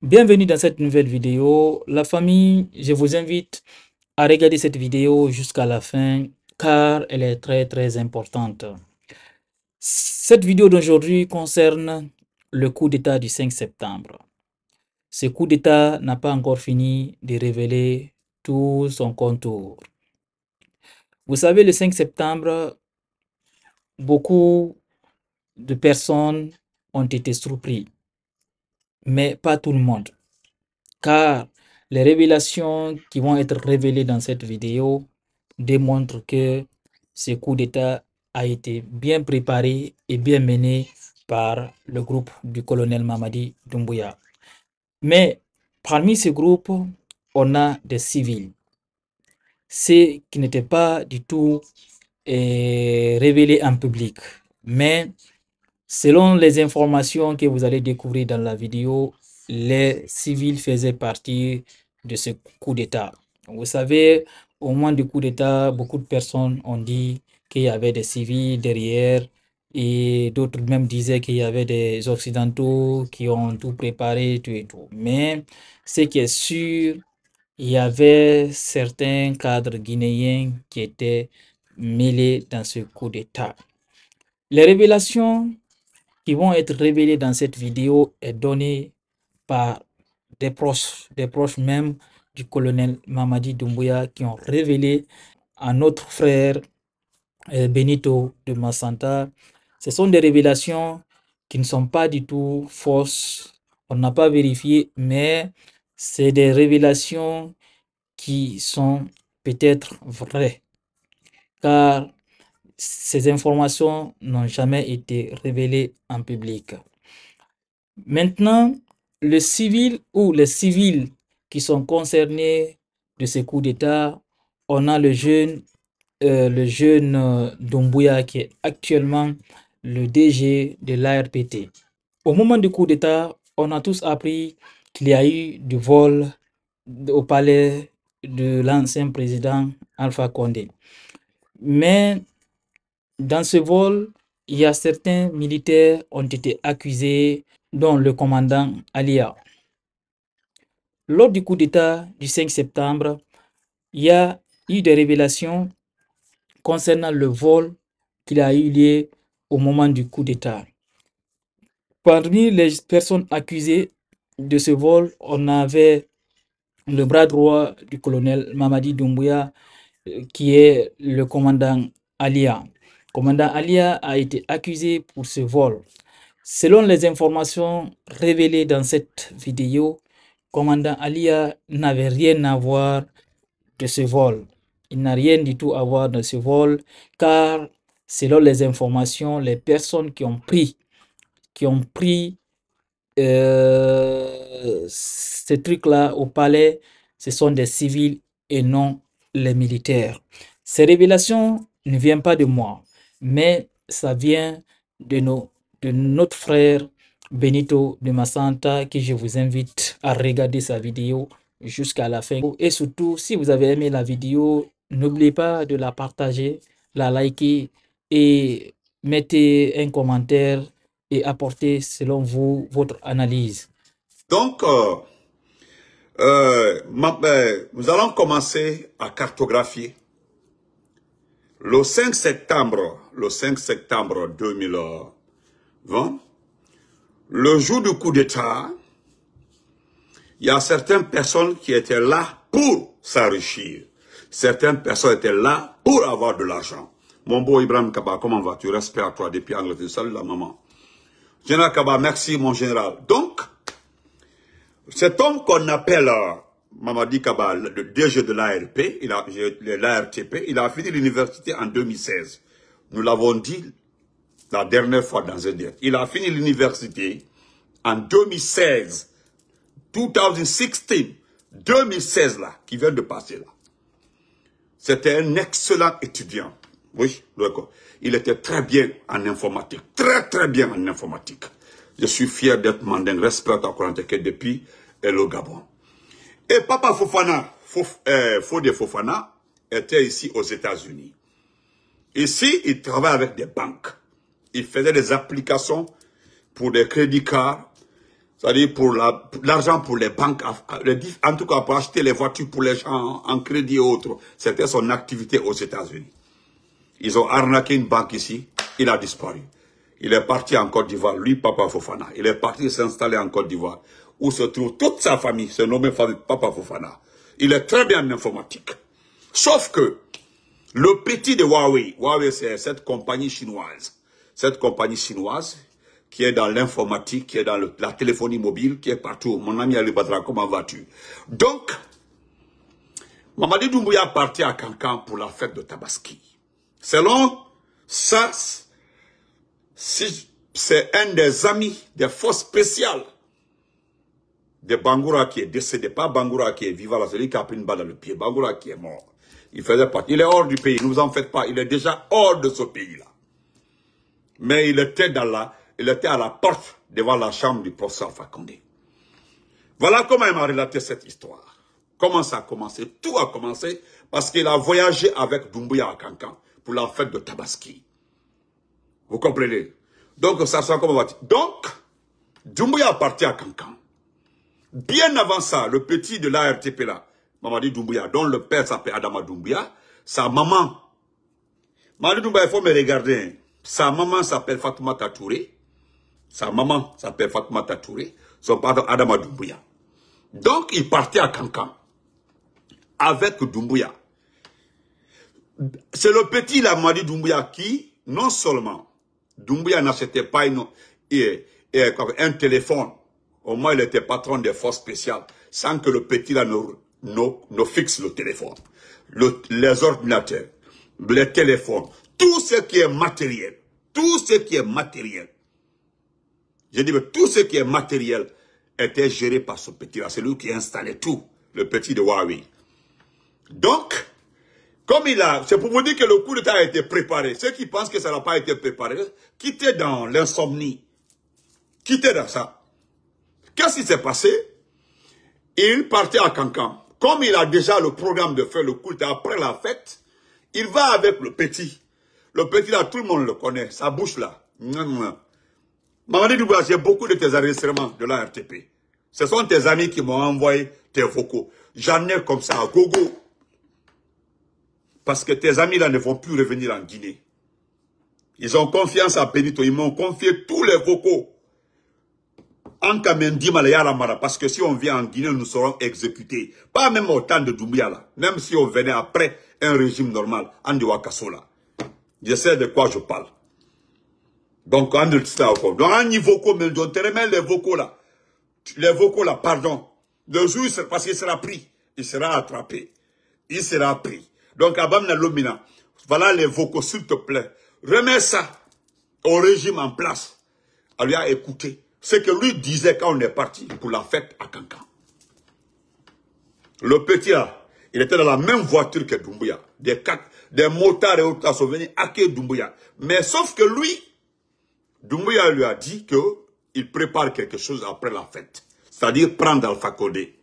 Bienvenue dans cette nouvelle vidéo. La famille, je vous invite à regarder cette vidéo jusqu'à la fin car elle est très très importante. Cette vidéo d'aujourd'hui concerne le coup d'état du 5 septembre. Ce coup d'état n'a pas encore fini de révéler tout son contour. Vous savez, le 5 septembre, beaucoup de personnes ont été surpris mais pas tout le monde. Car les révélations qui vont être révélées dans cette vidéo démontrent que ce coup d'État a été bien préparé et bien mené par le groupe du colonel Mamadi Doumbouya. Mais parmi ce groupe, on a des civils. ce qui n'étaient pas du tout eh, révélé révélés en public, mais Selon les informations que vous allez découvrir dans la vidéo, les civils faisaient partie de ce coup d'État. Vous savez, au moment du coup d'État, beaucoup de personnes ont dit qu'il y avait des civils derrière et d'autres même disaient qu'il y avait des Occidentaux qui ont tout préparé, tout et tout. Mais ce qui est sûr, il y avait certains cadres guinéens qui étaient mêlés dans ce coup d'État. Les révélations qui vont être révélés dans cette vidéo est donné par des proches, des proches même du colonel Mamadi Doumbouya qui ont révélé à notre frère euh, Benito de Massanta. Ce sont des révélations qui ne sont pas du tout fausses. On n'a pas vérifié, mais c'est des révélations qui sont peut-être vraies. Car ces informations n'ont jamais été révélées en public. Maintenant, le civil ou les civils qui sont concernés de ces coups d'État, on a le jeune, euh, le jeune euh, qui est actuellement le DG de l'ARPT. Au moment du coup d'État, on a tous appris qu'il y a eu du vol au palais de l'ancien président Alpha Condé. Mais dans ce vol, il y a certains militaires ont été accusés, dont le commandant Alia. Lors du coup d'État du 5 septembre, il y a eu des révélations concernant le vol qu'il a eu lieu au moment du coup d'État. Parmi les personnes accusées de ce vol, on avait le bras droit du colonel Mamadi Doumbouya, euh, qui est le commandant Alia. Commandant Alia a été accusé pour ce vol. Selon les informations révélées dans cette vidéo, Commandant Alia n'avait rien à voir de ce vol. Il n'a rien du tout à voir de ce vol car selon les informations, les personnes qui ont pris, qui ont pris euh, ce truc-là au palais, ce sont des civils et non les militaires. Ces révélations ne viennent pas de moi mais ça vient de, nos, de notre frère Benito de Massanta, que je vous invite à regarder sa vidéo jusqu'à la fin. Et surtout, si vous avez aimé la vidéo, n'oubliez pas de la partager, la liker et mettez un commentaire et apportez selon vous votre analyse. Donc, euh, euh, ben, nous allons commencer à cartographier. Le 5 septembre le 5 septembre 2020, le jour du coup d'État, il y a certaines personnes qui étaient là pour s'enrichir. Certaines personnes étaient là pour avoir de l'argent. Mon beau Ibrahim Kaba, comment vas-tu Respect à toi depuis Angleterre. Salut la maman. Général Kaba, merci mon général. Donc, cet homme qu'on appelle euh, Mamadi Kaba, le DG de l'ARP, l'ARTP, il a fini l'université en 2016. Nous l'avons dit la dernière fois dans un direct. Il a fini l'université en 2016. 2016. 2016 là, qui vient de passer là. C'était un excellent étudiant. Oui, d'accord. Il était très bien en informatique. Très, très bien en informatique. Je suis fier d'être mandin respect à Koranteke depuis le Gabon. Et papa Fofana, Fof, euh, Fode Fofana, était ici aux États-Unis. Ici, il travaille avec des banques. Il faisait des applications pour des crédits cards, c'est-à-dire pour l'argent pour les banques, en tout cas pour acheter les voitures pour les gens en crédit et autres. C'était son activité aux États-Unis. Ils ont arnaqué une banque ici, il a disparu. Il est parti en Côte d'Ivoire, lui, Papa Fofana. Il est parti s'installer en Côte d'Ivoire, où se trouve toute sa famille, se nommé Papa Fofana. Il est très bien en informatique. Sauf que, le petit de Huawei, Huawei c'est cette compagnie chinoise, cette compagnie chinoise qui est dans l'informatique, qui est dans la téléphonie mobile, qui est partout. Mon ami Ali Badra, comment vas-tu Donc, Mamadi Doumbouya parti à Cancan pour la fête de Tabaski. Selon ça, c'est un des amis des forces spéciales de Bangoura qui est décédé. Pas Bangoura qui est vivant, lui qui a pris une balle dans le pied. Bangoura qui est mort il faisait partie. Il est hors du pays, ne vous en faites pas. Il est déjà hors de ce pays-là. Mais il était, dans la, il était à la porte devant la chambre du professeur Fakonde. Voilà comment il m'a relaté cette histoire. Comment ça a commencé Tout a commencé parce qu'il a voyagé avec Dumbuya à Cancan pour la fête de Tabaski. Vous comprenez Donc, ça sent comme Donc, Dumbuya est parti à Cancan. Bien avant ça, le petit de l'ARTP là, Mamadi Doumbouya, dont le père s'appelle Adama Doumbouya, sa maman, Mamadi Doumbouya, il faut me regarder, sa maman s'appelle Fatma Tatouré, sa maman s'appelle Fatma Tatouré, son père Adama Doumbouya. Donc, il partait à Cancan avec Doumbouya. C'est le petit là, Mamadi Doumbouya qui, non seulement, Doumbouya n'achetait pas une, et, un téléphone, au moins il était patron des forces spéciales, sans que le petit là ne nos, nos fixes, le téléphone, les ordinateurs, les téléphones, tout ce qui est matériel, tout ce qui est matériel. Je dis, mais tout ce qui est matériel était géré par ce petit-là. C'est lui qui installait tout, le petit de Huawei. Donc, comme il a, c'est pour vous dire que le coup d'État a été préparé. Ceux qui pensent que ça n'a pas été préparé, quittez dans l'insomnie. Quittez dans ça. Qu'est-ce qui s'est passé? Il partait à Cancan. Comme il a déjà le programme de faire le culte après la fête, il va avec le petit. Le petit là, tout le monde le connaît, sa bouche là. Maman Dubois, j'ai beaucoup de tes enregistrements de la RTP. Ce sont tes amis qui m'ont envoyé tes vocaux. J'en ai comme ça à gogo. Parce que tes amis là ne vont plus revenir en Guinée. Ils ont confiance à Benito. Ils m'ont confié tous les vocaux. En Kamendim, la Mara, parce que si on vient en Guinée, nous serons exécutés. Pas même au temps de Doumbia, Même si on venait après un régime normal, andi Wakasola. Je sais de quoi je parle. Donc, en Donc, en niveau mais on te remet les vocaux là. Les vocaux là, pardon. Le jour, parce qu'il sera pris, il sera attrapé. Il sera pris. Donc, Abam Nalomina, voilà les vocaux, s'il te plaît. Remets ça au régime en place. À écoutez ce que lui disait quand on est parti pour la fête à Cancan. Le petit a, il était dans la même voiture que Doumbouya. Des, motards et autres sont venus hacker Doumbouya. Mais sauf que lui, Doumbouya lui a dit qu'il prépare quelque chose après la fête. C'est-à-dire prendre Alpha Codé.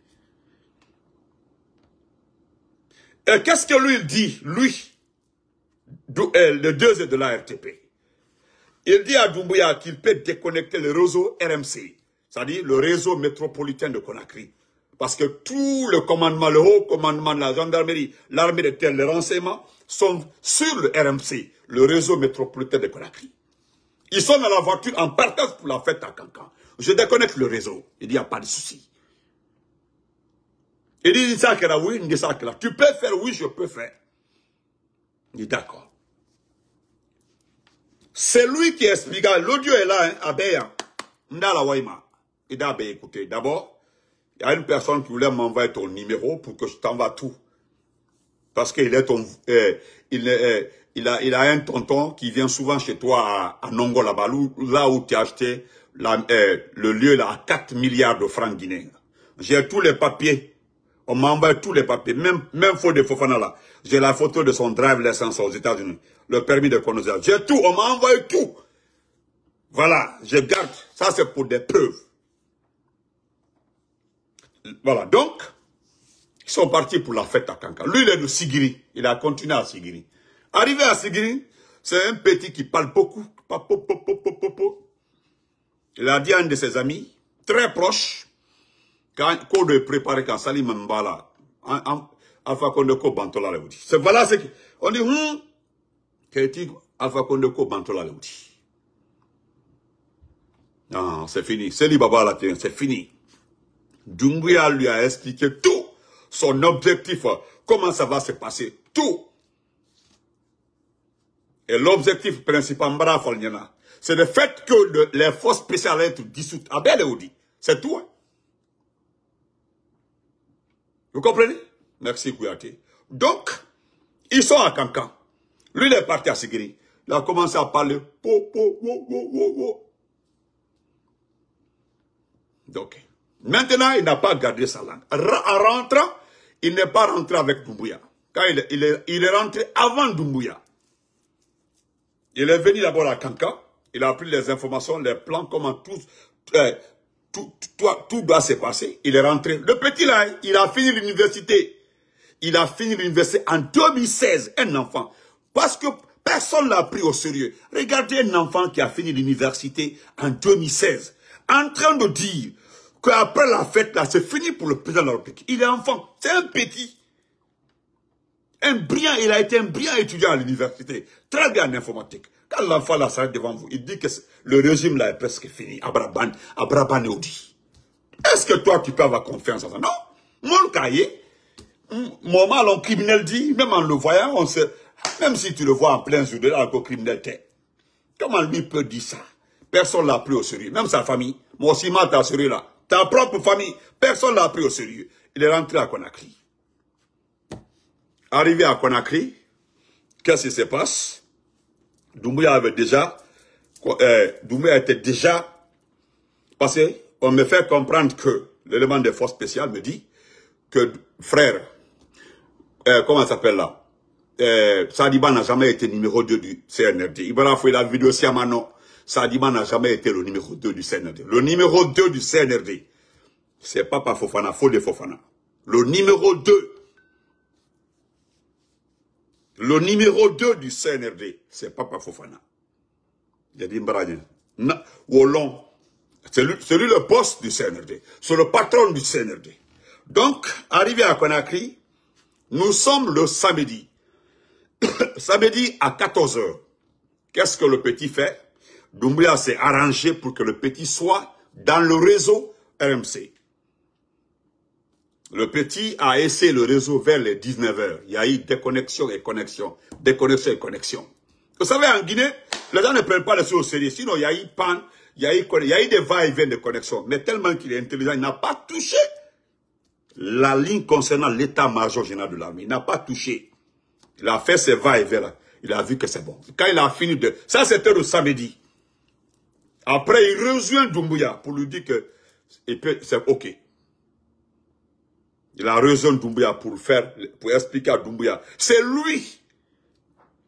Et qu'est-ce que lui dit, lui, euh, le deuxième de la RTP il dit à Doumbouya qu'il peut déconnecter le réseau RMC, c'est-à-dire le réseau métropolitain de Conakry. Parce que tout le commandement, le haut commandement de la gendarmerie, l'armée de terre, les renseignements sont sur le RMC, le réseau métropolitain de Conakry. Ils sont dans la voiture en partage pour la fête à Cancan. Je déconnecte le réseau. Il dit, n'y a pas de souci. Il dit, oui, tu peux faire, oui, je peux faire. Il dit, d'accord. C'est lui qui explique. L'audio est là, hein, Ndala Waima. Il a écoutez, D'abord, il y a une personne qui voulait m'envoyer ton numéro pour que je t'envoie tout. Parce qu'il est euh, euh, il, a, un tonton qui vient souvent chez toi à, à là où tu as acheté euh, le lieu là à 4 milliards de francs guinéens. J'ai tous les papiers. On m'envoie tous les papiers, même, même faux de Fofana là. J'ai la photo de son drive licence aux États-Unis le permis de conduire. J'ai tout, on m'a envoyé tout. Voilà, je garde. Ça, c'est pour des preuves. Voilà, donc, ils sont partis pour la fête à Kanka. Lui, il est de Sigiri. Il a continué à Sigiri. Arrivé à Sigiri, c'est un petit qui parle beaucoup. Il a dit à un de ses amis, très proche, quand Kodo préparer quand Salim Mbala, Alpha Kondeko Bantola, vous dit. C'est voilà ce qu'on dit, hmm, Alpha Non, c'est fini. C'est lui, Baba c'est fini. Dumbuya lui a expliqué tout. Son objectif, hein. comment ça va se passer. Tout. Et l'objectif principal, c'est le fait que les forces spéciales être dissoutes. Abel ah, C'est tout. Hein. Vous comprenez Merci, Kouyati. Donc, ils sont à Cancan. Lui, il est parti à Sigiri. Il a commencé à parler. Donc, maintenant, il n'a pas gardé sa langue. En rentrant, il n'est pas rentré avec Doumbouya. Quand il est, rentré avant Doumbouya. Il est venu d'abord à Kanka. Il a pris les informations, les plans, comment euh, tout, tout, tout, doit se passer. Il est rentré. Le petit là, il a fini l'université. Il a fini l'université en 2016. Un enfant. Parce que personne l'a pris au sérieux. Regardez un enfant qui a fini l'université en 2016, en train de dire qu'après la fête, là, c'est fini pour le président de la Il est enfant, c'est un petit. Un brillant, il a été un brillant étudiant à l'université. Très bien en informatique. Quand l'enfant là s'arrête devant vous, il dit que le régime là est presque fini. Abraban, Abraban et Audi. Est-ce que toi tu peux avoir confiance en ça Non. Mon cahier, mal en criminel dit, même en le voyant, on se, même si tu le vois en plein jour de la criminel Comment lui peut dire ça Personne ne l'a pris au sérieux. Même sa famille. Moi aussi, ma ta sérieux là. Ta propre famille. Personne ne l'a pris au sérieux. Il est rentré à Conakry. Arrivé à Conakry, qu'est-ce qui se passe Doumbouya avait déjà... Euh, Doumbouya était déjà... Parce qu'on me fait comprendre que l'élément des forces spéciales me dit que, frère, euh, comment ça s'appelle là euh, n'a jamais été numéro 2 du CNRD. Ibrahim fait la vidéo Sadiba n'a jamais été le numéro 2 du CNRD. Le numéro 2 du CNRD, c'est Papa Fofana, faux de Fofana. Le numéro 2, le numéro 2 du CNRD, c'est Papa Fofana. J'ai dit c'est lui, le poste du CNRD. C'est le patron du CNRD. Donc, arrivé à Conakry, nous sommes le samedi. Samedi à 14h, qu'est-ce que le petit fait Doumbouya s'est arrangé pour que le petit soit dans le réseau RMC. Le petit a essayé le réseau vers les 19h. Il y a eu déconnexion et connexion. Déconnexion et connexion. Vous savez, en Guinée, les gens ne prennent pas les choses au sérieux. Sinon, il y a eu pan, il y a eu, des va-et-vient de connexion. Mais tellement qu'il est intelligent, il n'a pas touché la ligne concernant l'état-major général de l'armée. Il n'a pas touché. Il a fait ses va-et-vient Il a vu que c'est bon. Quand il a fini de... Ça, c'était le samedi. Après, il rejoint Doumbouya pour lui dire que c'est OK. Il a rejoint Doumbouya pour faire, pour expliquer à Doumbouya. C'est lui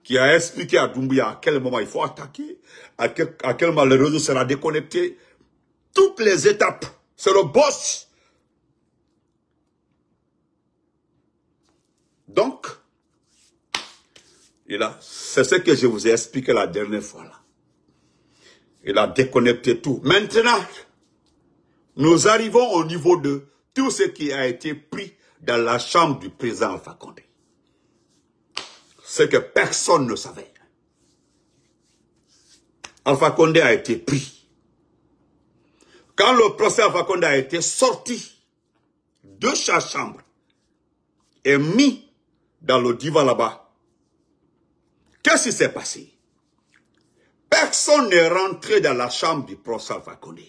qui a expliqué à Doumbouya à quel moment il faut attaquer, à quel, à quel moment le réseau sera déconnecté. Toutes les étapes, c'est le boss. Donc, et là, c'est ce que je vous ai expliqué la dernière fois là. Il a déconnecté tout. Maintenant, nous arrivons au niveau de tout ce qui a été pris dans la chambre du président Condé. Ce que personne ne savait. Alpha Condé a été pris. Quand le procès Alpha Condé a été sorti de sa chambre et mis dans le divan là-bas, Qu'est-ce qui s'est passé Personne n'est rentré dans la chambre du professeur Fakonde.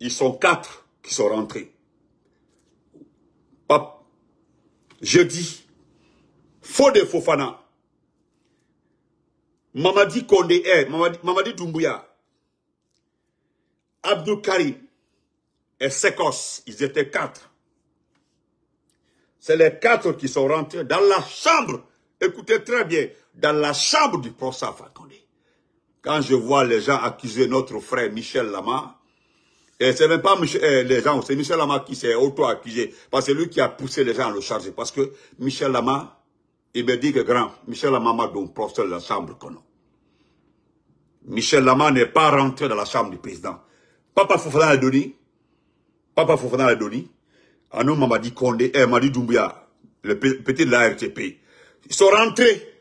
Ils sont quatre qui sont rentrés. Je jeudi, de Fofana, Mamadi Kondé, eh, Mamadi, Doumbouya, Abdou Karim et Sekos, ils étaient quatre. C'est les quatre qui sont rentrés dans la chambre. Écoutez très bien, dans la chambre du professeur Fakonde. Quand je vois les gens accuser notre frère Michel Lama, et c'est même pas eh, les gens, c'est Michel Lama qui s'est auto-accusé, parce que c'est lui qui a poussé les gens à le charger, parce que Michel Lama, il me dit que grand, Michel Lama m'a donc professeur de la chambre qu'on Michel Lama n'est pas rentré dans la chambre du président. Papa Fofana a donné, Papa Fofana a donné, Anou m'a dit eh, Doumbia, le petit de la RTP. Ils sont rentrés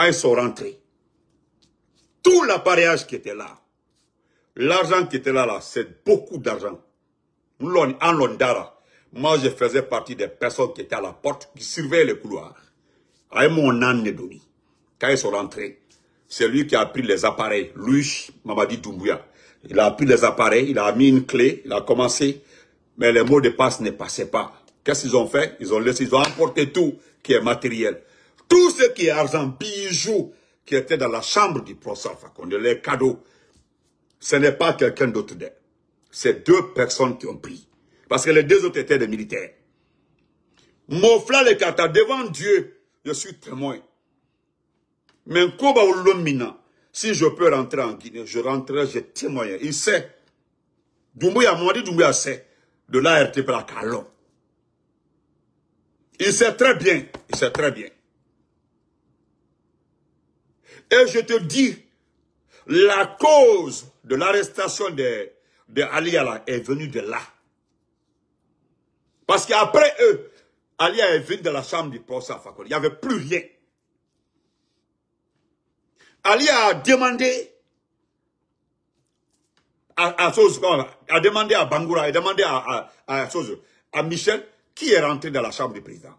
quand ils sont rentrés, tout l'appareillage qui était là, l'argent qui était là, là c'est beaucoup d'argent. En Londara, moi je faisais partie des personnes qui étaient à la porte, qui surveillaient le couloir. Avec ah, mon quand ils sont rentrés, c'est lui qui a pris les appareils, lui, Mamadi Doumbouya. Il a pris les appareils, il a mis une clé, il a commencé, mais les mots de passe ne passaient pas. Qu'est-ce qu'ils ont fait Ils ont laissé, ils ont emporté tout qui est matériel tout ce qui est argent, bijoux, qui était dans la chambre du professeur Fakonde, les cadeaux, ce n'est pas quelqu'un d'autre d'eux. C'est deux personnes qui ont pris. Parce que les deux autres étaient des militaires. Mofla le kata, devant Dieu, je suis témoin. Mais Koba Lomina, si je peux rentrer en Guinée, je rentrerai, je témoigne. Il sait. Doumbouya Mwadi Doumbouya sait. De l'ART par la Calon. Il sait très bien. Il sait très bien. Et je te dis, la cause de l'arrestation de, de Ali est venue de là. Parce qu'après eux, Ali est venu de la chambre du professeur Fakoli. Il n'y avait plus rien. Ali a demandé à, à a demandé à Bangoura, a demandé à, à, à Michel, qui est rentré dans la chambre du président.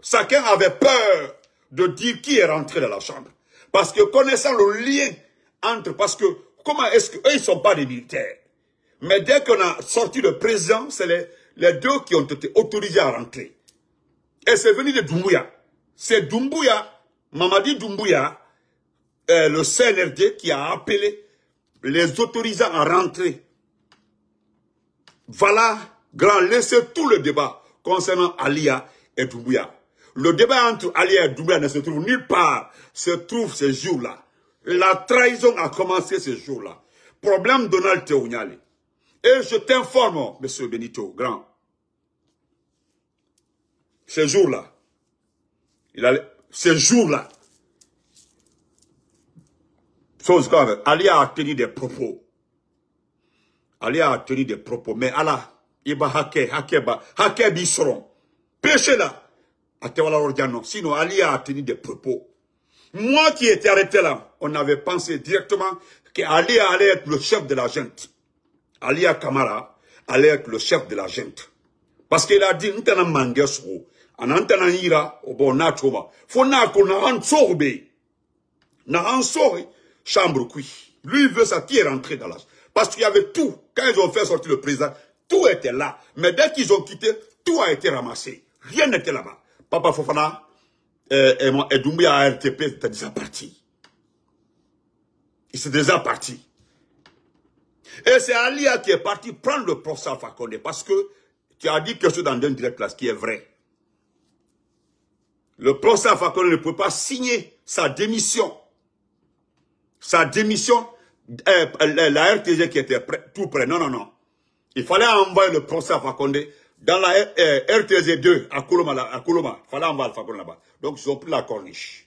Chacun avait peur de dire qui est rentré dans la chambre. Parce que connaissant le lien entre, parce que comment est-ce qu'eux, ils ne sont pas des militaires. Mais dès qu'on a sorti le président, c'est les, deux qui ont été autorisés à rentrer. Et c'est venu de Doumbouya. C'est Doumbouya, Mamadi Doumbouya, euh, le CNRD, qui a appelé les autorisants à rentrer. Voilà, grand, laissez tout le débat concernant Alia et Doumbouya. Le débat entre Ali et Doumbouya ne se trouve nulle part, se trouve ce jour là La trahison a commencé ce jour là Problème Donald Théougnali. Et je t'informe, monsieur Benito, grand. ce jour là il a, ce jour là Ali a tenu des propos. Ali a tenu des propos. Mais Allah, il va hacker, hacker, hacker, pêchez ordiano, Sinon, Ali a tenu des propos. Moi qui étais arrêté là, on avait pensé directement qu'Ali allait être le chef de la gente. Ali Kamara allait être le chef de la gente. Parce qu'il a dit, nous sommes mangesro. En bon, na Faut qu'on un Na chambre qui. Lui veut sa qui entrée dans la Parce qu'il y avait tout. Quand ils ont fait sortir le président, tout était là. Mais dès qu'ils ont quitté, tout a été ramassé. Rien n'était là-bas. Papa Fofana euh, et, et, et Doumbia RTP étaient déjà partis. Ils s'est déjà partis. Et c'est Alia qui est parti prendre le procès à Fakonde parce que tu as dit que chose dans un direct là, ce qui est vrai. Le procès à Fakonde ne peut pas signer sa démission. Sa démission, euh, la RTG qui était tout près. Non, non, non. Il fallait envoyer le procès à Fakonde dans la euh, RTZ 2 à Koloma, là, à Koloma, fallait en pour là-bas. Donc ils ont pris la corniche.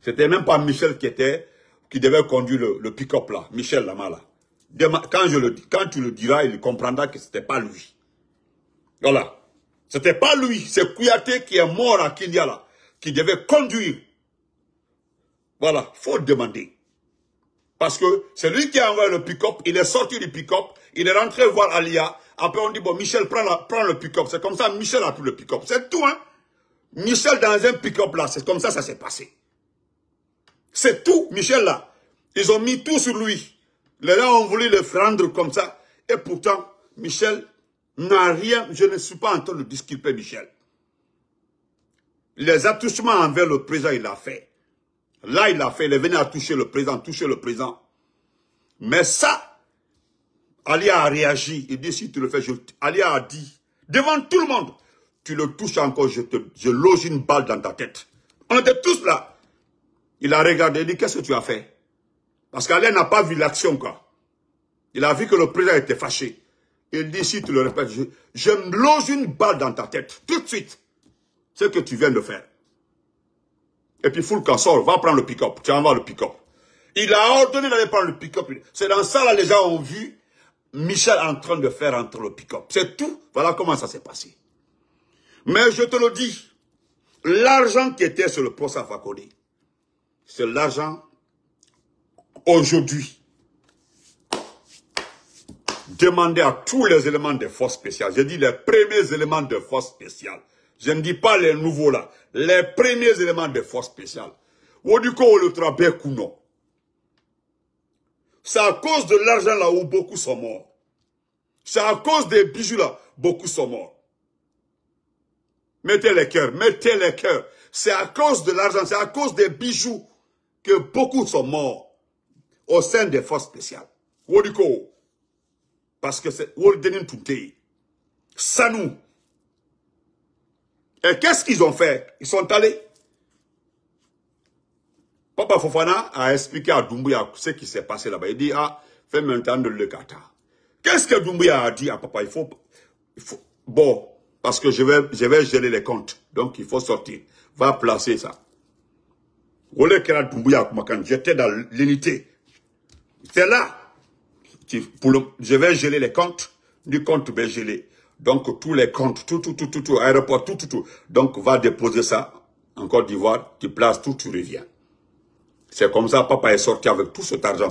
C'était même pas Michel qui était, qui devait conduire le, le pick-up là, Michel Lama là. quand, je le, quand tu le diras, il comprendra que c'était pas lui. Voilà. C'était pas lui, c'est Kouyaté qui est mort à Kindia là, qui devait conduire. Voilà, faut demander. Parce que c'est lui qui a envoyé le pick-up, il est sorti du pick-up, il est rentré voir Alia. Après, on dit, bon, Michel, prends, le pick-up. C'est comme ça, Michel a pris le pick-up. C'est tout, hein. Michel dans un pick-up, là, c'est comme ça, ça s'est passé. C'est tout, Michel, là. Ils ont mis tout sur lui. Les gens ont voulu le rendre comme ça. Et pourtant, Michel n'a rien, je ne suis pas en train de disculper Michel. Les attouchements envers le président, il l'a fait. Là, il a fait, il est venu à toucher le président, toucher le président. Mais ça, Ali a réagi, il dit, si tu le fais, Alia Ali a dit, devant tout le monde, tu le touches encore, je, te, loge une balle dans ta tête. On était tous là. Il a regardé, il dit, qu'est-ce que tu as fait Parce qu'Ali n'a pas vu l'action, quoi. Il a vu que le président était fâché. Il dit, si tu le répètes, je, loge une balle dans ta tête, tout de suite. Ce que tu viens de faire. Et puis full sort, va prendre le pick-up. Tu envoies le pick-up. Il a ordonné d'aller prendre le pick-up. C'est dans ça, là, les gens ont vu Michel en train de faire entrer le pick-up. C'est tout. Voilà comment ça s'est passé. Mais je te le dis, l'argent qui était sur le poste à Fakoli, c'est l'argent aujourd'hui demandé à tous les éléments de forces spéciales. J'ai dit les premiers éléments de force spéciale. Je ne dis pas les nouveaux là. Les premiers éléments des forces spéciales. coup, le travail C'est à cause de l'argent là où beaucoup sont morts. C'est à cause des bijoux là, beaucoup sont morts. Mettez les cœurs, mettez les cœurs. C'est à cause de l'argent, c'est à cause des bijoux que beaucoup sont morts au sein des forces spéciales. coup, Parce que c'est nous. Sanou. Et qu'est-ce qu'ils ont fait Ils sont allés. Papa Fofana a expliqué à Doumbouya ce qui s'est passé là-bas. Il dit, ah, fais maintenant le Qatar. Qu'est-ce que Doumbouya a dit à papa il faut, bon, parce que je vais, je geler les comptes. Donc, il faut sortir. Va placer ça. Quand J'étais dans l'unité. C'est là. je vais geler les comptes. Du compte, bien gelé. Donc, tous les comptes, tout, tout, tout, tout, tout, aéroport, tout, tout, tout. Donc, va déposer ça en Côte d'Ivoire, tu places tout, tu reviens. C'est comme ça, papa est sorti avec tout cet argent.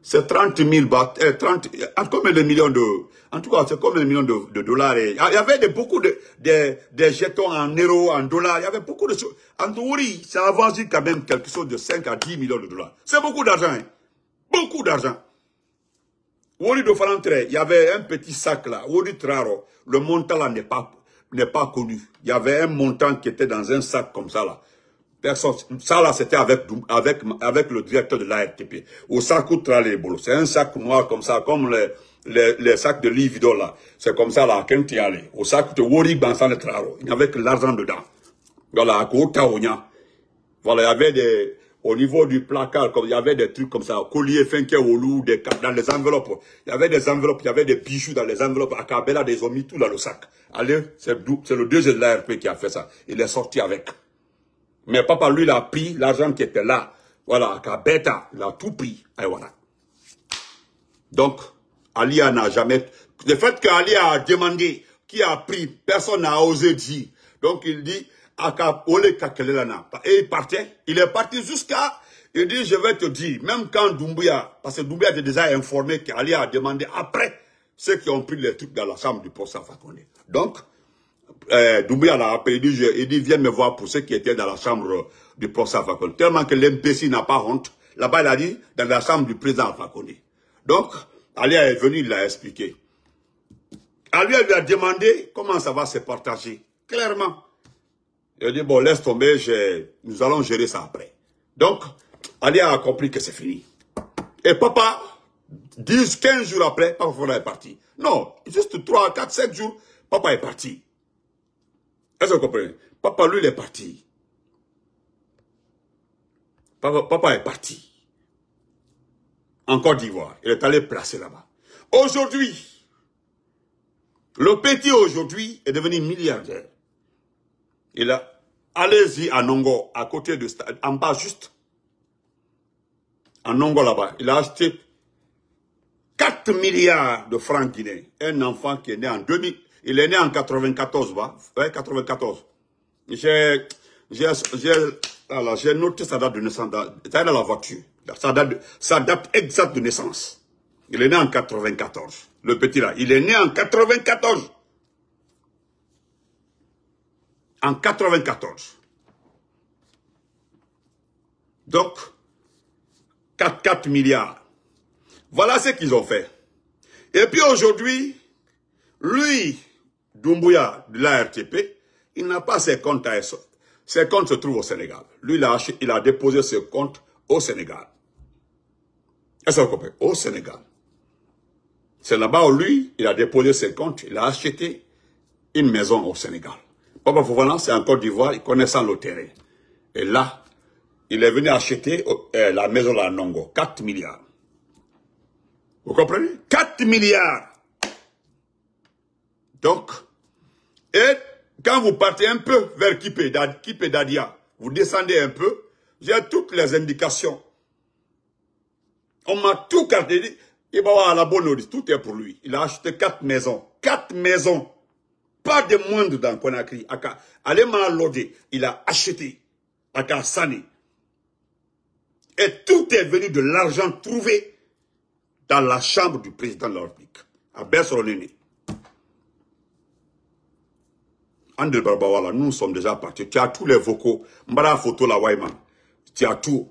C'est 30 000 bahts, 30, combien millions de, en tout cas, c'est combien de millions de, dollars. Eh? Ah, il y avait beaucoup de, jetons en euros, en dollars, il y avait beaucoup de choses. En théorie, ça avance quand même quelque chose de 5 à 10 millions de dollars. C'est beaucoup d'argent, hein. Beaucoup d'argent il y avait un petit sac là, Traro, le montant là n'est pas, n'est pas connu. Il y avait un montant qui était dans un sac comme ça là. Personne, ça là c'était avec, avec, avec le directeur de l'ARTP. Au sac c'est un sac noir comme ça, comme les, les, sacs de Livido là. C'est comme ça là, quand Au sac de Bansan Traro, il n'y avait que l'argent dedans. Voilà, il y avait des, au niveau du placard, comme il y avait des trucs comme ça, collier au des dans les enveloppes. Il y avait des enveloppes, il y avait des bijoux dans les enveloppes. Akabela, des ont mis tout dans le sac. Allez, c'est le deuxième de l'ARP qui a fait ça. Il est sorti avec. Mais papa, lui, il a pris l'argent qui était là. Voilà, Akabeta, il a tout pris. Et voilà. Donc, Alia n'a jamais... Le fait qu'Alia a demandé qui a pris, personne n'a osé dire. Donc, il dit, et il partait. Il est parti jusqu'à... Il dit, je vais te dire, même quand Doumbouya... Parce que Doumbouya était déjà informé qu'Ali a demandé après ceux qui ont pris les trucs dans la chambre du professeur Fakonde. Donc, euh, Doumbouya l'a appelé, il dit, viens me voir pour ceux qui étaient dans la chambre euh, du professeur Fakonde. Tellement que l'imbécile n'a pas honte. Là-bas, il a dit, dans la chambre du président Fakonde. Donc, Ali est venu, il l'a expliqué. Ali lui a demandé comment ça va se partager. Clairement. Il a dit, bon, laisse tomber, nous allons gérer ça après. Donc, Ali a compris que c'est fini. Et papa, 10, 15 jours après, papa est parti. Non, juste 3, 4, 7 jours, papa est parti. Est-ce que vous comprenez Papa, lui, il est parti. Papa, papa est parti. En Côte d'Ivoire. Il est allé placer là-bas. Aujourd'hui, le petit aujourd'hui est devenu milliardaire. Il a allez-y à Nongo, à côté de en bas juste. À Nongo là-bas, il a acheté 4 milliards de francs guinéens. Un enfant qui est né en 2000, il est né en 94, va, 94. J'ai noté sa date de naissance. dans la voiture. Sa date, sa date exacte de naissance. Il est né en 94. Le petit là, il est né en 94 en 94. Donc, 4, 4 milliards. Voilà ce qu'ils ont fait. Et puis aujourd'hui, lui, Doumbouya de l'ARTP, il n'a pas ses comptes à SO. Ses comptes se trouvent au Sénégal. Lui, il a, il a déposé ses comptes au Sénégal. Est-ce que Au Sénégal. C'est là-bas où lui, il a déposé ses comptes, il a acheté une maison au Sénégal c'est en Côte d'Ivoire, il connaissait le Et là, il est venu acheter euh, euh, la maison à Nongo, 4 milliards. Vous comprenez 4 milliards Donc, et quand vous partez un peu vers Kipedadia, vous descendez un peu, j'ai toutes les indications. On m'a tout carté. Il va avoir la bonne Tout est pour lui. Il a acheté quatre maisons. Quatre maisons pas de moindre dans Conakry. Aka, Alema Lodé, il a acheté. Aka Sani. Et tout est venu de l'argent trouvé dans la chambre du président de la République. À Bessolonini. André Barbawala, nous sommes déjà partis. Tu as tous les vocaux. photo la Tu as tout.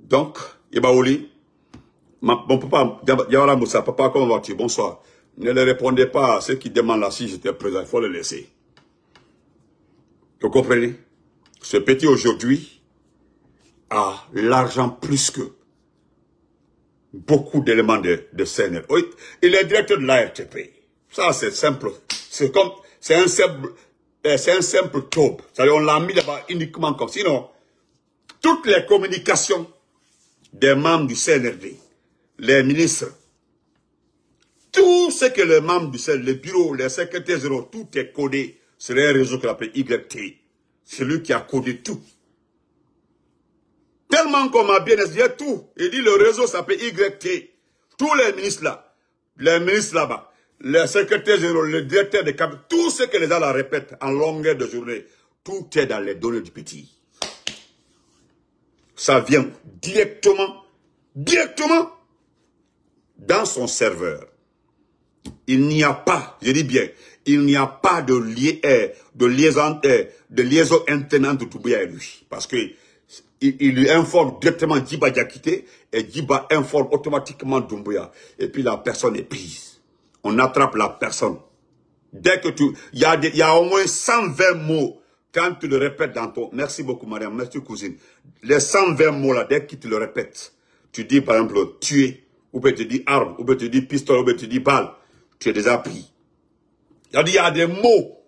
Donc, Ibaoli, mon papa, Moussa, papa, comment vas-tu Bonsoir. Ne le répondez pas à ceux qui demandent là si j'étais présent. Il faut le laisser. Vous comprenez Ce petit aujourd'hui a l'argent plus que beaucoup d'éléments de, CNRD. il est directeur de l'ARTP. Ça, c'est simple. C'est comme, c'est un simple, euh, c'est un simple on l'a mis là-bas uniquement comme. Sinon, toutes les communications des membres du CNRD, les ministres, tout ce que les membres du CEL, le bureau, les secrétaires zéro, tout est codé sur un réseau qu'on appelle YT. C'est lui qui a codé tout. Tellement qu'on m'a bien expliqué tout. Il dit le réseau s'appelle YT. Tous les ministres là, les ministres là-bas, les secrétaires généraux, les directeurs de cabinet, tout ce que les gens la répètent en longueur de journée, tout est dans les données du petit. Ça vient directement, directement dans son serveur. Il n'y a pas, je dis bien, il n'y a pas de, li eh, de liaison, eh, de liaison interne de et lui. Parce que il, lui informe directement Djiba quitté et Djiba informe automatiquement Doumbouya. Et puis la personne est prise. On attrape la personne. Dès que tu... Il y, a y a au moins 120 mots quand tu le répètes dans ton... Merci beaucoup, madame, Merci, cousine. Les 120 mots-là, dès que tu le répètes, tu dis, par exemple, tuer, ou bien tu dis arme, ou bien tu dis pistolet, ou bien tu dis balle tu es déjà pris. il y a des mots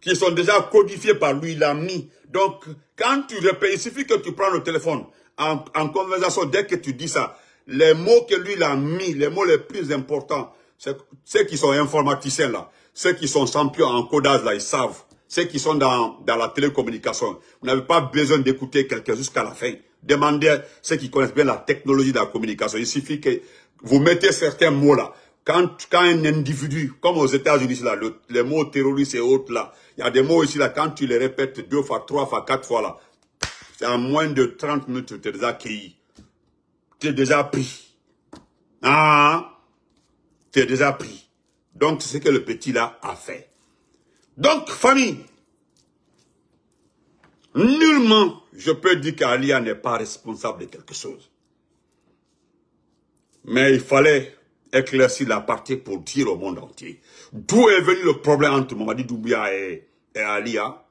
qui sont déjà codifiés par lui, il a mis. Donc, quand tu répètes, il suffit que tu prends le téléphone en, conversation, dès que tu dis ça, les mots que lui, il a mis, les mots les plus importants, ceux qui sont informaticiens là, ceux qui sont champions en codage là, ils savent. Ceux qui sont dans, dans la télécommunication, vous n'avez pas besoin d'écouter quelqu'un jusqu'à la fin. Demandez ceux qui connaissent bien la technologie de la communication. Il suffit que vous mettez certains mots là. Quand, un individu, comme aux États-Unis, les mots terroristes et autres, là, il y a des mots ici, là, quand tu les répètes deux fois, trois fois, quatre fois, là, en moins de 30 minutes, tu es déjà accueilli. Tu es déjà pris. Ah, tu es déjà pris. Donc, c'est ce que le petit là a fait. Donc, famille, nullement je peux dire qu'Alia n'est pas responsable de quelque chose. Mais il fallait éclaircir la partie pour dire au monde entier. D'où est venu le problème entre Mamadi Doumbouya et, Alia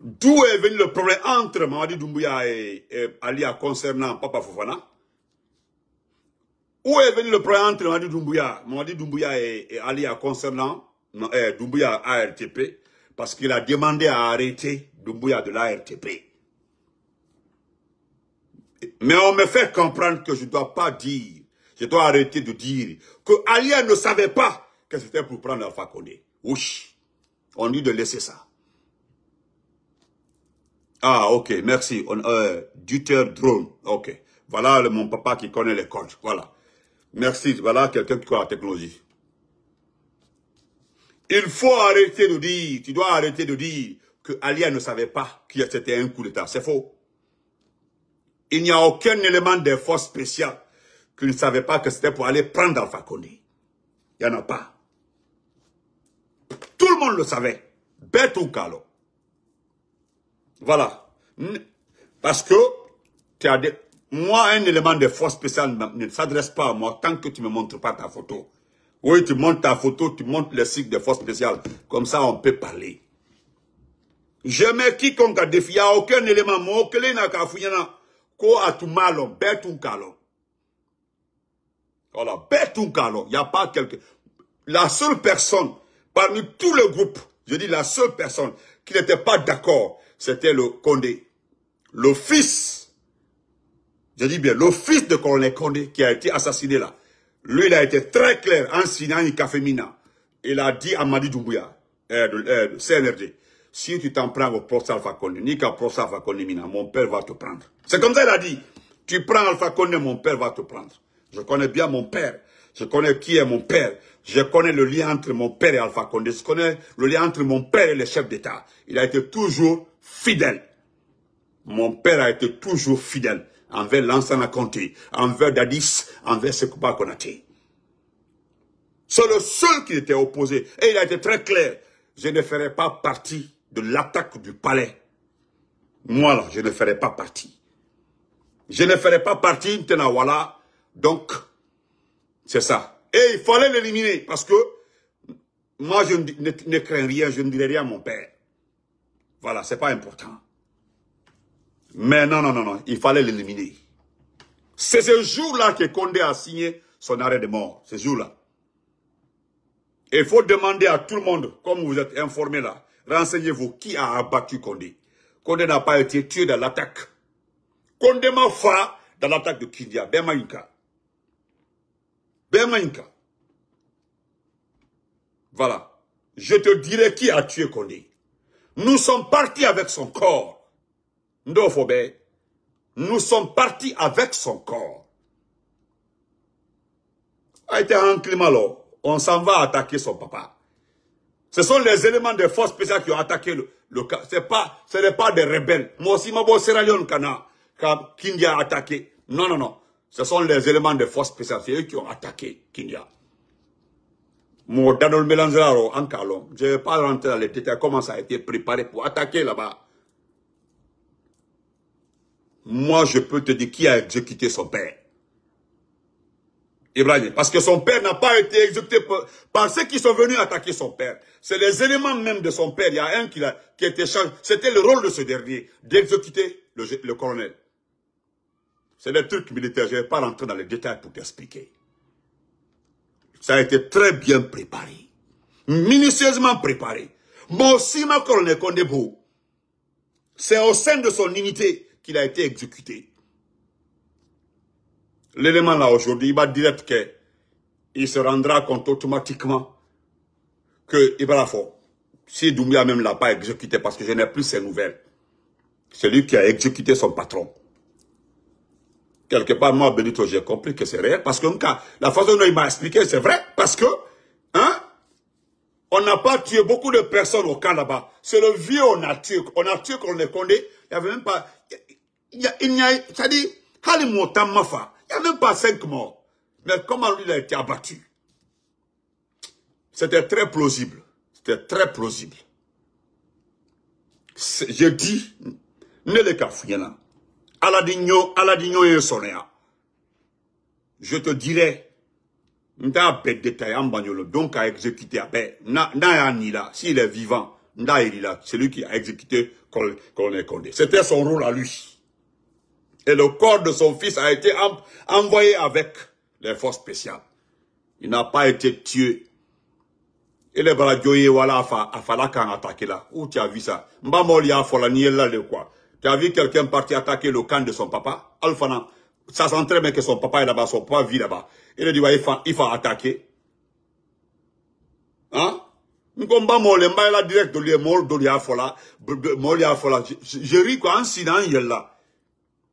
D'où est venu le problème entre Mamadi Doumbouya et, Alia concernant Papa Fofana Où est venu le problème entre Mamadi Doumbouya, Mamadi Doumbouya et, Alia concernant eh, Doumbouya ARTP Parce qu'il a demandé à arrêter Doumbouya de l'ARTP. Mais on me fait comprendre que je ne dois pas dire je dois arrêter de dire que Alia ne savait pas que c'était pour prendre Alpha Condé. Oui, on dit de laisser ça. Ah, ok, merci. On, euh, Drone, ok. Voilà mon papa qui connaît les codes, voilà. Merci, voilà quelqu'un qui connaît la technologie. Il faut arrêter de dire, tu dois arrêter de dire que Alia ne savait pas que c'était un coup d'État. C'est faux. Il n'y a aucun élément des forces spéciales qui ne savaient pas que c'était pour aller prendre Alpha Condé. Il n'y en a pas. Tout le monde le savait. Bête ou Voilà. Parce que as moi, un élément de force spéciale ne s'adresse pas à moi tant que tu ne me montres pas ta photo. Oui, tu montes ta photo, tu montes le cycle de force spéciale. Comme ça, on peut parler. Je mets quiconque à défier, aucun élément, moi, aucun élément à tout ko atumalon, bête ou calon. Voilà, il n'y a pas quelqu'un. La seule personne, parmi tout le groupe, je dis la seule personne qui n'était pas d'accord, c'était le Condé. Le fils, je dis bien, le fils de colonel Condé qui a été assassiné là. Lui, il a été très clair en signant une cafémina. Il a dit à Madi Doumbouya, euh, euh CNRD, si tu t'en prends au professeur Alpha Condé, ni qu'à poste Alpha Condé, mon père va te prendre. C'est comme ça qu'il a dit. Tu prends Alpha Condé, mon père va te prendre. Je connais bien mon père. Je connais qui est mon père. Je connais le lien entre mon père et Alpha Condé. Je connais le lien entre mon père et les chefs d'État. Il a été toujours fidèle. Mon père a été toujours fidèle envers Lansana Conté, envers Dadis, envers Sekouba Konaté. C'est le seul qui était opposé. Et il a été très clair. Je ne ferai pas partie de l'attaque du palais. Moi, je ne ferai pas partie. Je ne ferai pas partie, voilà, donc, c'est ça. Et il fallait l'éliminer parce que moi, je ne, crains rien, je ne dirai rien à mon père. Voilà, c'est pas important. Mais non, non, non, non, il fallait l'éliminer. C'est ce jour-là que Condé a signé son arrêt de mort, ce jour-là. Il faut demander à tout le monde, comme vous êtes informés là, renseignez-vous qui a abattu Condé. Condé n'a pas été tué dans l'attaque. Condé m'a fait dans l'attaque de Kindia, Ben Mayuka. Voilà. Je te dirai qui a tué Koné. Nous sommes partis avec son corps. Nous sommes partis avec son corps. A été climat On s'en va attaquer son papa. Ce sont les éléments de force spéciales qui ont attaqué le, cas. C'est pas, ce n'est pas des rebelles. Moi aussi, ma bosse Kana, qui a attaqué. Non, non, non. Ce sont les éléments de force spéciales qui ont attaqué Kinya. Moi, Daniel Melanzaro, en calom. je ne vais pas rentrer dans les détails, comment ça a été préparé pour attaquer là-bas. Moi, je peux te dire qui a exécuté son père. Ibrahim. Parce que son père n'a pas été exécuté par, ceux qui sont venus attaquer son père. C'est les éléments même de son père. Il y a un qui, a, été chargé. C'était le rôle de ce dernier, d'exécuter le colonel. C'est des trucs militaires, je ne vais pas rentrer dans les détails pour t'expliquer. Ça a été très bien préparé, minutieusement préparé. colonne est Kondebo, c'est au sein de son unité qu'il a été exécuté. L'élément là aujourd'hui, il va dire qu'il se rendra compte automatiquement que si Doumbia même l'a pas exécuté parce que je n'ai plus ses nouvelles, c'est lui qui a exécuté son patron quelque part, moi, Benito, j'ai compris que c'est réel. Parce que la façon dont il m'a expliqué, c'est vrai. Parce que, hein, on n'a pas tué beaucoup de personnes au camp là-bas. C'est le vieux on a tué. On a tué qu'on les connaît. Il n'y avait même pas... Il n'y a, c'est-à-dire, il n'y avait même pas cinq morts. Mais comment lui, il a été abattu C'était très plausible. C'était très plausible. Je dis, ne le cafouillez là aladigno aladigno je te dirai nda t'a détail détaillé donc a exécuté à ah ben, n'a ni là, s'il est vivant nda t'a là, celui qui a exécuté est Condé c'était son rôle à lui et le corps de son fils a été envoyé avec les forces spéciales il n'a pas été tué Et les joye wala a afala kan attaquer là où tu as vu ça Mbamoli, a fallu ni là le quoi tu as vu quelqu'un partir attaquer le camp de son papa, Alphana. Ça sent très bien que son papa est là-bas, son poids vit là-bas. Il a dit, il faut, attaquer. Hein? la direct de lui mort de Je ris quoi, en silence, il est là.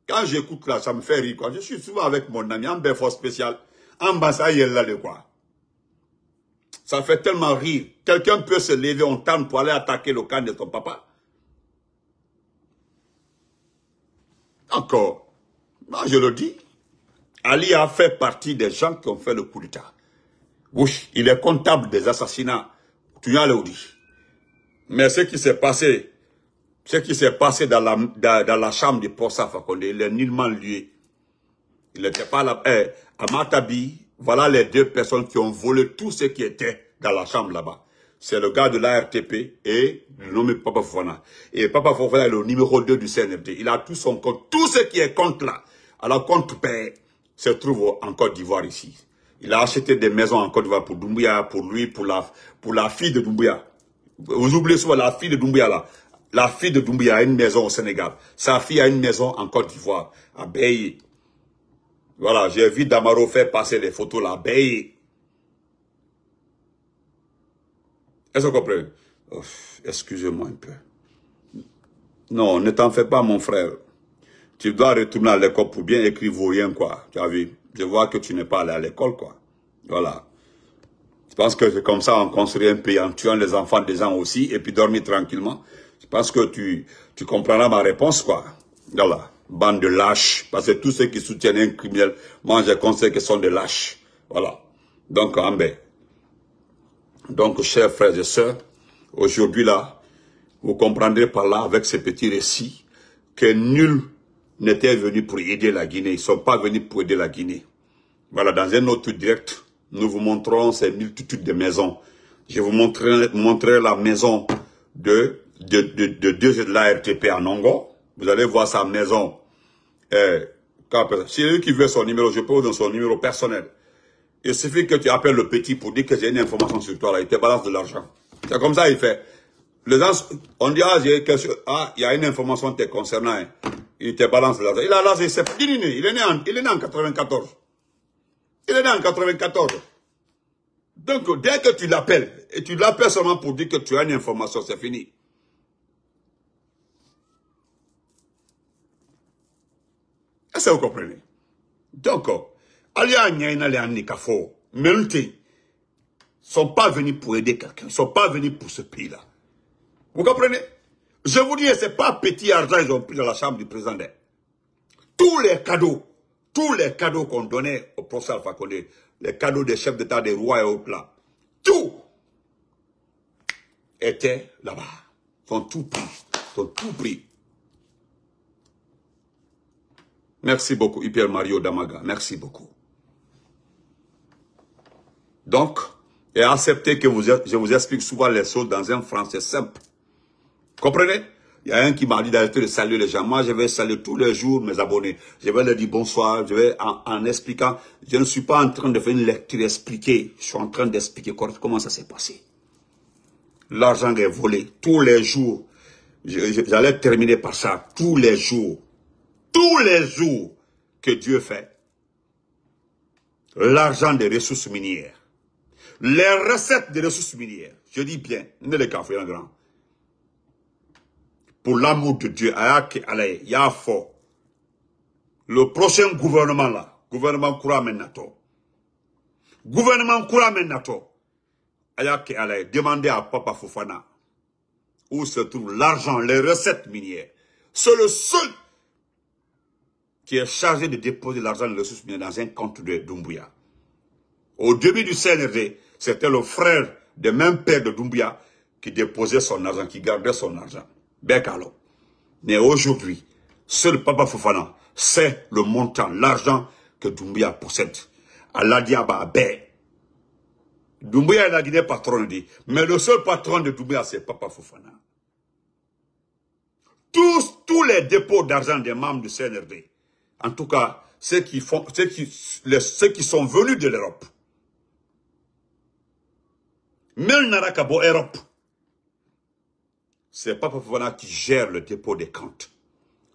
Quand j'écoute là, ça me fait rire quoi. Je suis souvent avec mon ami en force spécial. En bas, ça il est là de quoi. Ça fait tellement rire. Quelqu'un peut se lever en temps pour aller attaquer le camp de son papa. Encore. Bah, je le dis. Ali a fait partie des gens qui ont fait le coup d'État. il est comptable des assassinats. Tu as Mais ce qui s'est passé, ce qui s'est passé dans la, dans, la chambre de Porsa il est nullement lié. Il n'était pas là. Eh, à Matabi, voilà les deux personnes qui ont volé tout ce qui était dans la chambre là-bas c'est le gars de l'ARTP et nommé Papa Fofana. Et Papa Fofana est le numéro 2 du CNFD. Il a tout son compte, tout ce qui est compte là, Alors la compte se trouve en Côte d'Ivoire ici. Il a acheté des maisons en Côte d'Ivoire pour Doumbouya, pour lui, pour la, pour la fille de Doumbouya. Vous oubliez souvent la fille de Doumbouya là. La fille de Doumbouya a une maison au Sénégal. Sa fille a une maison en Côte d'Ivoire, à Beye. Voilà, j'ai vu Damaro faire passer les photos là, à Est-ce que vous comprenez Excusez-moi un peu. Non, ne t'en fais pas, mon frère. Tu dois retourner à l'école pour bien écrire vos rien, quoi. Tu as vu Je vois que tu n'es pas allé à l'école, quoi. Voilà. Je pense que c'est comme ça on construit un pays en tuant les enfants des gens aussi et puis dormir tranquillement. Je pense que tu, tu comprendras ma réponse, quoi. Voilà. Bande de lâches. Parce que tous ceux qui soutiennent un criminel, moi, je conseille qu'ils sont des lâches. Voilà. Donc, Ambé, donc, chers frères et sœurs, aujourd'hui là, vous comprendrez par là, avec ces petits récits, que nul n'était venu pour aider la Guinée. Ils ne sont pas venus pour aider la Guinée. Voilà, dans un autre direct, nous vous montrons ces multitudes de maisons. Je vous montrerai, la maison de, de, de, de, de à Nongo. Vous allez voir sa maison. Euh, si lui qui veut son numéro, je pose dans son numéro personnel. Il suffit que tu appelles le petit pour dire que j'ai une information sur toi, il te balance de l'argent. C'est comme ça il fait. Les gens, on dit, ah, ah il y a une information te concernant, hein. il te balance de l'argent. Il a l'argent, il s'est il est né en, il est né en 94. Il est né en 94. Donc, dès que tu l'appelles, et tu l'appelles seulement pour dire que tu as une information, c'est fini. Est-ce que vous comprenez? Donc, Alia sont pas venus pour aider quelqu'un, sont pas venus pour ce pays-là. Vous comprenez Je vous dis, c'est pas petit argent qu'ils ont pris dans la chambre du président. Tous les cadeaux, tous les cadeaux qu'on donnait au professeur Alpha les cadeaux des chefs d'État, des rois et autres là, tout était là-bas. Ils ont tout pris, ils tout pris. Merci beaucoup, Hyper Mario Damaga. Merci beaucoup. Donc, et acceptez que vous, je vous explique souvent les choses dans un français simple. Comprenez Il y a un qui m'a dit d'arrêter de saluer les gens. Moi, je vais saluer tous les jours mes abonnés. Je vais leur dire bonsoir. Je vais en, en expliquant. Je ne suis pas en train de faire une lecture expliquée. Je suis en train d'expliquer comment ça s'est passé. L'argent est volé tous les jours. J'allais terminer par ça. Tous les jours. Tous les jours que Dieu fait. L'argent des ressources minières les recettes des ressources minières, je dis bien, ne les grand. Pour l'amour de Dieu, le prochain gouvernement là, gouvernement Koura Nato, gouvernement Koura menato Ayake demandez à Papa Fofana où se trouve l'argent, les recettes minières. C'est le seul qui est chargé de déposer l'argent des ressources minières dans un compte de Doumbouya... Au début du CNRD, c'était le frère de même père de Doumbia qui déposait son argent, qui gardait son argent. Mais aujourd'hui, seul Papa Fofana sait le montant, l'argent que Doumbia possède. Aladiaba Doumbia est la Guinée patronne, Mais le seul patron de Doumbia, c'est Papa Fofana. Tous, tous les dépôts d'argent des membres du CNRD, en tout cas, ceux qui, font, qui, ceux qui sont venus de l'Europe, même Narakabo Europe. C'est Papa Fofana qui gère le dépôt des comptes.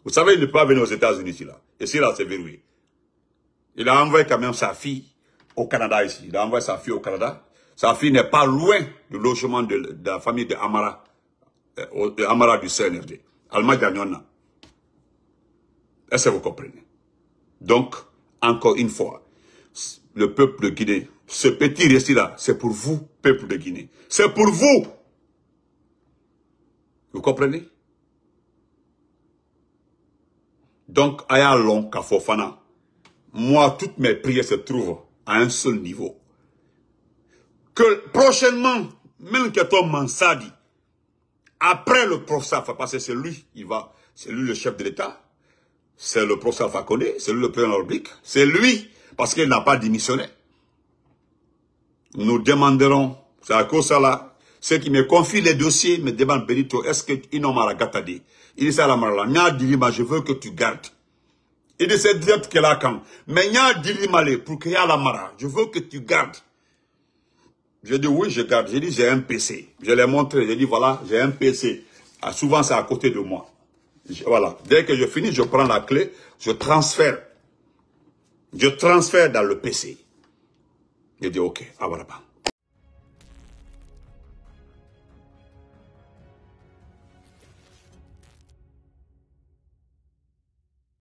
Vous savez, il n'est pas venu aux États-Unis ici là. Ici là, c'est verrouillé. Il a envoyé quand même sa fille au Canada ici. Il a envoyé sa fille au Canada. Sa fille n'est pas loin du logement de, la famille de Amara, euh, Amara du CNRD. Alma Gagnonna. Est-ce que vous comprenez Donc, encore une fois, le peuple de Guinée ce petit récit-là, c'est pour vous, peuple de Guinée. C'est pour vous. Vous comprenez Donc, long Kafofana, moi, toutes mes prières se trouvent à un seul niveau. Que prochainement, même que Mansadi, après le professeur, parce que c'est lui, il va, c'est lui le chef de l'État, c'est le professeur Fakone, c'est lui le président de c'est lui, parce qu'il n'a pas démissionné nous demanderons, c'est à cause de cela, ceux qui me confient les dossiers me demandent, Benito, est-ce que tu la gatadi Il dit, la dirima, je veux que tu gardes. Il dit, c'est direct que a quand. Mais pour que la mara, je veux que tu gardes. Je dis, oui, je garde. Je dis, j'ai un PC. Je l'ai montré. j'ai dit, voilà, j'ai un PC. Ah, souvent, c'est à côté de moi. voilà. Dès que je finis, je prends la clé, je transfère. Je transfère dans le PC. Eu digo, ok, agora vamos.